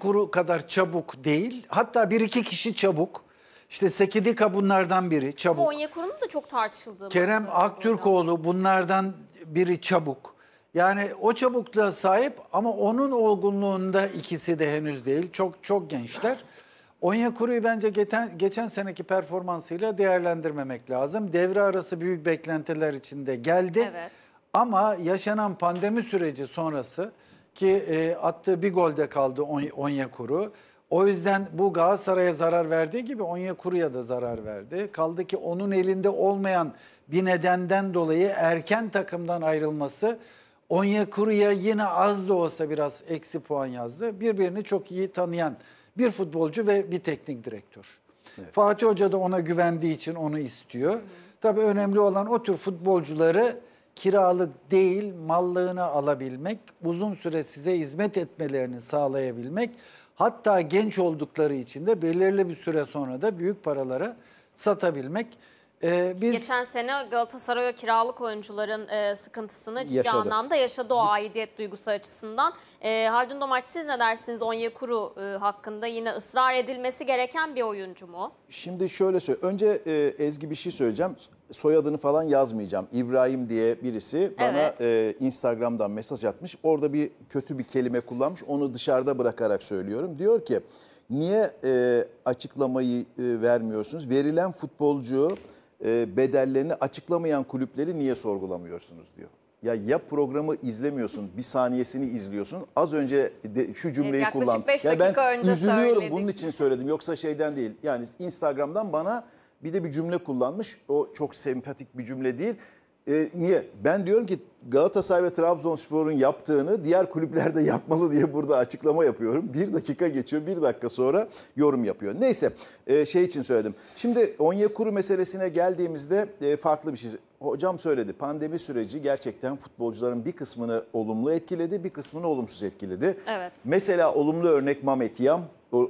kuru kadar çabuk değil. Hatta bir iki kişi çabuk. İşte Sekidika bunlardan biri çabuk. Ama Onyekuru'nun da çok tartışıldığı. Kerem Aktürkoğlu bunlardan biri çabuk. Yani o çabukluğa sahip ama onun olgunluğunda ikisi de henüz değil. Çok çok gençler. Onyekuru'yu bence geçen, geçen seneki performansıyla değerlendirmemek lazım. Devre arası büyük beklentiler içinde geldi. Evet. Ama yaşanan pandemi süreci sonrası ki e, attığı bir golde kaldı Onyekuru. O yüzden bu Galatasaray'a zarar verdiği gibi Onyekuru'ya da zarar verdi. Kaldı ki onun elinde olmayan bir nedenden dolayı erken takımdan ayrılması Onyekuru'ya yine az da olsa biraz eksi puan yazdı. Birbirini çok iyi tanıyan bir futbolcu ve bir teknik direktör. Evet. Fatih Hoca da ona güvendiği için onu istiyor. Hı. Tabii önemli olan o tür futbolcuları kiralık değil mallığını alabilmek, uzun süre size hizmet etmelerini sağlayabilmek, hatta genç oldukları için de belirli bir süre sonra da büyük paralara satabilmek. Ee, biz Geçen sene Galatasaray'a kiralık oyuncuların e, sıkıntısını ciddi yaşadı. anlamda yaşadı o aidiyet duygusu açısından. E, Haldun Domaç siz ne dersiniz Onyekuru e, hakkında yine ısrar edilmesi gereken bir oyuncu mu? Şimdi şöyle söyle. Önce e, Ezgi bir şey söyleyeceğim. Soyadını falan yazmayacağım. İbrahim diye birisi bana evet. e, Instagram'dan mesaj atmış. Orada bir kötü bir kelime kullanmış. Onu dışarıda bırakarak söylüyorum. Diyor ki niye e, açıklamayı e, vermiyorsunuz? Verilen futbolcu e, bedellerini açıklamayan kulüpleri niye sorgulamıyorsunuz diyor. Ya ya programı izlemiyorsun, bir saniyesini izliyorsun. Az önce de şu cümleyi evet, kullan. Ya ben üzülüyorum söyledik. bunun için söyledim. Yoksa şeyden değil. Yani Instagram'dan bana bir de bir cümle kullanmış. O çok sempatik bir cümle değil. E, niye? Ben diyorum ki Galatasaray ve Trabzonspor'un yaptığını diğer kulüpler de yapmalı diye burada açıklama yapıyorum. Bir dakika geçiyor, bir dakika sonra yorum yapıyor. Neyse, e, şey için söyledim. Şimdi Onyekuru meselesine geldiğimizde e, farklı bir şey hocam söyledi pandemi süreci gerçekten futbolcuların bir kısmını olumlu etkiledi, bir kısmını olumsuz etkiledi. Evet. Mesela olumlu örnek Mamet Yam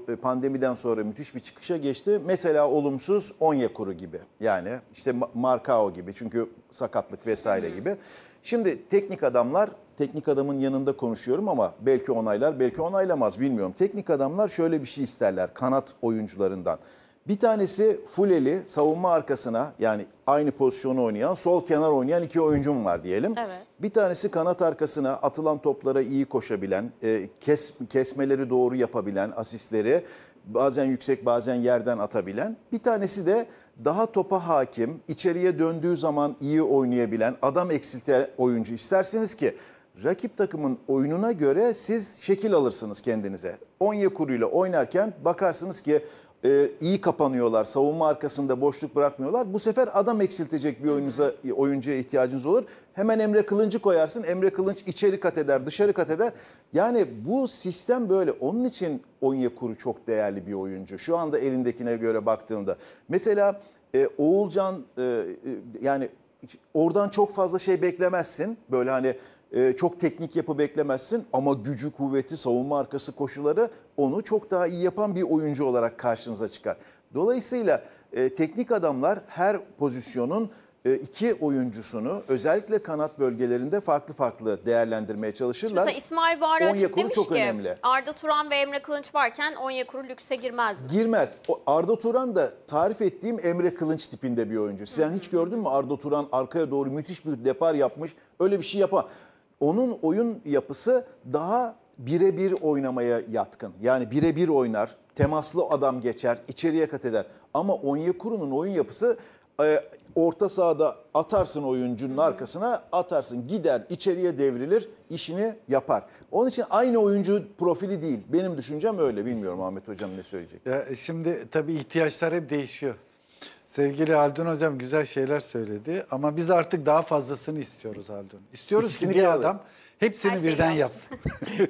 e, pandemiden sonra müthiş bir çıkışa geçti. Mesela olumsuz Onyekuru gibi yani işte Markao gibi çünkü sakatlık vesaire gibi. Şimdi teknik adamlar, teknik adamın yanında konuşuyorum ama belki onaylar, belki onaylamaz bilmiyorum. Teknik adamlar şöyle bir şey isterler kanat oyuncularından. Bir tanesi Fuleli savunma arkasına yani aynı pozisyonu oynayan sol kenar oynayan iki oyuncum var diyelim. Evet. Bir tanesi kanat arkasına atılan toplara iyi koşabilen, e, kes, kesmeleri doğru yapabilen, asistleri bazen yüksek bazen yerden atabilen. Bir tanesi de daha topa hakim, içeriye döndüğü zaman iyi oynayabilen, adam eksilten oyuncu. İsterseniz ki rakip takımın oyununa göre siz şekil alırsınız kendinize. Onyekuru ile oynarken bakarsınız ki e, iyi kapanıyorlar. Savunma arkasında boşluk bırakmıyorlar. Bu sefer adam eksiltecek bir oyunuza, oyuncuya ihtiyacınız olur. Hemen Emre Kılıncı koyarsın. Emre Kılınç içeri kat eder, dışarı kat eder. Yani bu sistem böyle. Onun için Onyekuru çok değerli bir oyuncu. Şu anda elindekine göre baktığımda. Mesela e, Oğulcan e, e, yani oradan çok fazla şey beklemezsin. Böyle hani ee, çok teknik yapı beklemezsin ama gücü, kuvveti, savunma arkası koşuları onu çok daha iyi yapan bir oyuncu olarak karşınıza çıkar. Dolayısıyla e, teknik adamlar her pozisyonun e, iki oyuncusunu özellikle kanat bölgelerinde farklı farklı değerlendirmeye çalışırlar. mesela İsmail Bahri Açık demiş çok ki önemli. Arda Turan ve Emre Kılınç varken Onyekuru lükse girmez mi? Girmez. O Arda Turan da tarif ettiğim Emre Kılınç tipinde bir oyuncu. Sen Hı -hı. hiç gördün mü Arda Turan arkaya doğru müthiş bir depar yapmış öyle bir şey yapar onun oyun yapısı daha birebir oynamaya yatkın. Yani birebir oynar, temaslı adam geçer, içeriye kat eder. Ama Onyekuru'nun oyun yapısı e, orta sahada atarsın oyuncunun arkasına, atarsın gider içeriye devrilir, işini yapar. Onun için aynı oyuncu profili değil. Benim düşüncem öyle. Bilmiyorum Ahmet Hocam ne söyleyecek. Ya e, şimdi tabii ihtiyaçlar hep değişiyor. Sevgili Haldun Hocam güzel şeyler söyledi ama biz artık daha fazlasını istiyoruz Haldun. İstiyoruz İkisini ki bir adam hepsini birden yapsın.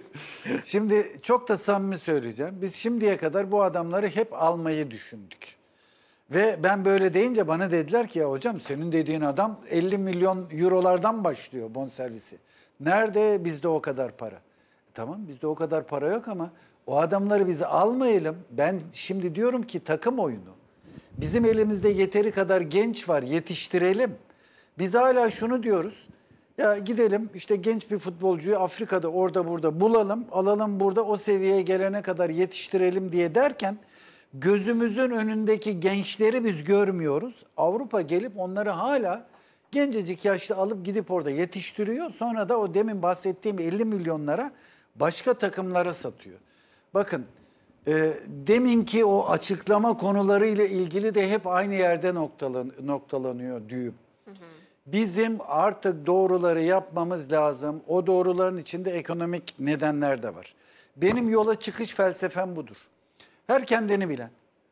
şimdi çok da samimi söyleyeceğim. Biz şimdiye kadar bu adamları hep almayı düşündük. Ve ben böyle deyince bana dediler ki ya hocam senin dediğin adam 50 milyon eurolardan başlıyor bonservisi. Nerede bizde o kadar para? tamam bizde o kadar para yok ama o adamları bizi almayalım. Ben şimdi diyorum ki takım oyunu. Bizim elimizde yeteri kadar genç var, yetiştirelim. Biz hala şunu diyoruz. Ya gidelim işte genç bir futbolcuyu Afrika'da orada burada bulalım, alalım burada o seviyeye gelene kadar yetiştirelim diye derken gözümüzün önündeki gençleri biz görmüyoruz. Avrupa gelip onları hala gencecik yaşta alıp gidip orada yetiştiriyor. Sonra da o demin bahsettiğim 50 milyonlara başka takımlara satıyor. Bakın e, deminki o açıklama konularıyla ilgili de hep aynı yerde noktalan, noktalanıyor düğüm. Bizim artık doğruları yapmamız lazım. O doğruların içinde ekonomik nedenler de var. Benim yola çıkış felsefem budur. Her kendini bilen.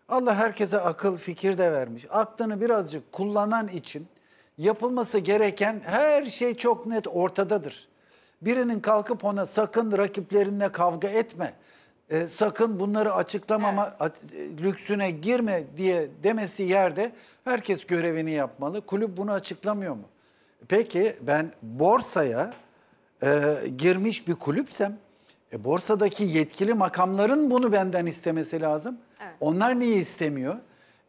Allah herkese akıl, fikir de vermiş. Aklını birazcık kullanan için yapılması gereken her şey çok net ortadadır. Birinin kalkıp ona sakın rakiplerinle kavga etme e, sakın bunları açıklamama evet. E, lüksüne girme diye demesi yerde herkes görevini yapmalı. Kulüp bunu açıklamıyor mu? Peki ben borsaya e, girmiş bir kulüpsem e, borsadaki yetkili makamların bunu benden istemesi lazım. Evet. Onlar niye istemiyor?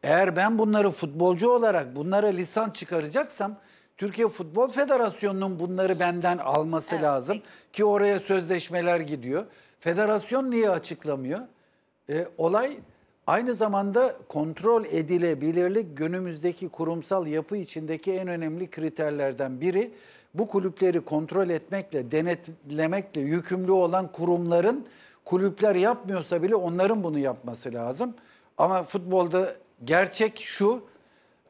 Eğer ben bunları futbolcu olarak bunlara lisan çıkaracaksam Türkiye Futbol Federasyonu'nun bunları benden alması evet. lazım ki oraya sözleşmeler gidiyor. Federasyon niye açıklamıyor? E, olay aynı zamanda kontrol edilebilirlik günümüzdeki kurumsal yapı içindeki en önemli kriterlerden biri. Bu kulüpleri kontrol etmekle, denetlemekle yükümlü olan kurumların kulüpler yapmıyorsa bile onların bunu yapması lazım. Ama futbolda gerçek şu,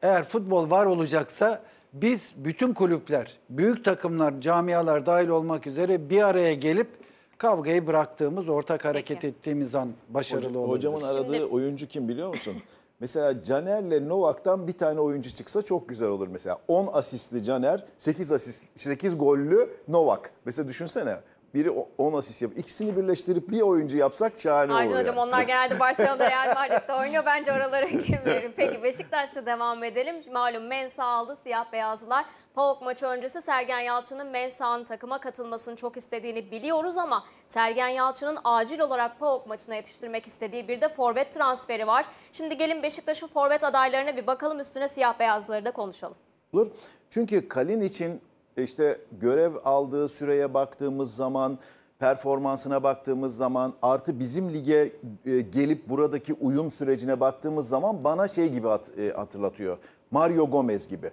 eğer futbol var olacaksa biz bütün kulüpler, büyük takımlar, camialar dahil olmak üzere bir araya gelip kavgayı bıraktığımız, ortak hareket Peki. ettiğimiz an başarılı Hocam, oluruz. Hocamın aradığı Şimdi... oyuncu kim biliyor musun? Mesela Caner'le Novak'tan bir tane oyuncu çıksa çok güzel olur mesela. 10 asistli Caner, 8 asist 8 gollü Novak. Mesela düşünsene biri 10 asist yap. İkisini birleştirip bir oyuncu yapsak şahane Aydın olur. Aydın hocam yani. onlar genelde Barcelona'da Real Madrid'de oynuyor. Bence oralara girmeyelim. Peki Beşiktaş'ta devam edelim. Malum Mensa aldı siyah beyazlılar. PAOK maçı öncesi Sergen Yalçın'ın Mensa'nın takıma katılmasını çok istediğini biliyoruz ama Sergen Yalçın'ın acil olarak PAOK maçına yetiştirmek istediği bir de forvet transferi var. Şimdi gelin Beşiktaş'ın forvet adaylarına bir bakalım üstüne siyah beyazları da konuşalım. Olur. Çünkü Kalin için e işte görev aldığı süreye baktığımız zaman performansına baktığımız zaman artı bizim lige e, gelip buradaki uyum sürecine baktığımız zaman bana şey gibi e, hatırlatıyor. Mario Gomez gibi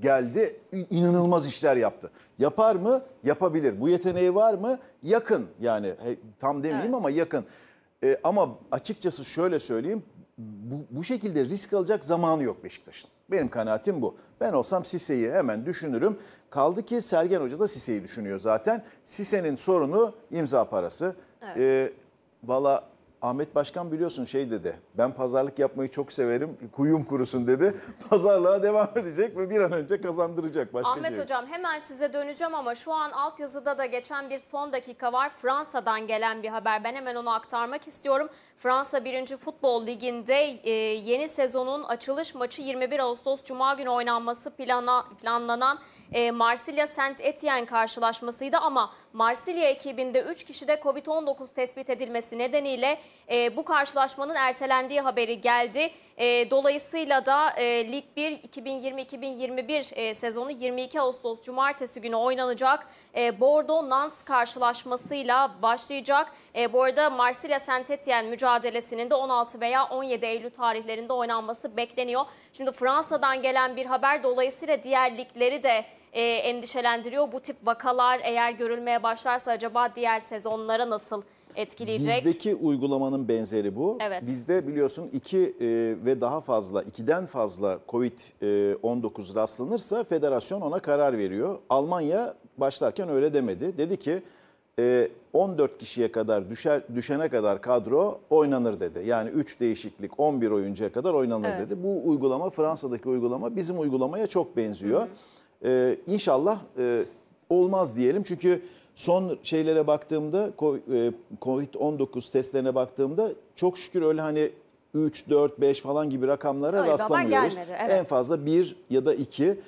geldi inanılmaz işler yaptı. Yapar mı? Yapabilir. Bu yeteneği var mı? Yakın yani tam demeyeyim evet. ama yakın. ama açıkçası şöyle söyleyeyim bu, bu şekilde risk alacak zamanı yok Beşiktaş'ın. Benim kanaatim bu. Ben olsam Sise'yi hemen düşünürüm. Kaldı ki Sergen Hoca da Sise'yi düşünüyor zaten. Sise'nin sorunu imza parası. Evet. Ee, Valla Ahmet Başkan biliyorsun şey dedi. Ben pazarlık yapmayı çok severim. Kuyum kurusun dedi. Pazarlığa devam edecek ve bir an önce kazandıracak. Başka Ahmet şey. Hocam hemen size döneceğim ama şu an altyazıda da geçen bir son dakika var. Fransa'dan gelen bir haber. Ben hemen onu aktarmak istiyorum. Fransa 1. Futbol Ligi'nde e, yeni sezonun açılış maçı 21 Ağustos Cuma günü oynanması plana, planlanan e, Marsilya Saint Etienne karşılaşmasıydı ama Marsilya ekibinde 3 kişide Covid-19 tespit edilmesi nedeniyle e, bu karşılaşmanın ertelendiği haberi geldi. E, dolayısıyla da e, Lig 1 2020-2021 e, sezonu 22 Ağustos Cumartesi günü oynanacak e, Bordeaux-Nans karşılaşmasıyla başlayacak. E, bu arada Marsilya Saint-Étienne mücadelesinin de 16 veya 17 Eylül tarihlerinde oynanması bekleniyor. Şimdi Fransa'dan gelen bir haber dolayısıyla diğer ligleri de e, endişelendiriyor. Bu tip vakalar eğer görülmeye başlarsa acaba diğer sezonlara nasıl etkileyecek. Bizdeki uygulamanın benzeri bu. Evet. Bizde biliyorsun 2 e, ve daha fazla, 2'den fazla COVID-19 e, rastlanırsa federasyon ona karar veriyor. Almanya başlarken öyle demedi. Dedi ki 14 e, kişiye kadar düşer düşene kadar kadro oynanır dedi. Yani 3 değişiklik 11 oyuncuya kadar oynanır evet. dedi. Bu uygulama Fransa'daki uygulama bizim uygulamaya çok benziyor. Hı hı. Ee, inşallah e, olmaz diyelim çünkü Son şeylere baktığımda e, COVID-19 testlerine baktığımda çok şükür öyle hani 3, 4, 5 falan gibi rakamlara Öyle rastlamıyoruz. Gelmedi, evet. En fazla 1 ya da 2.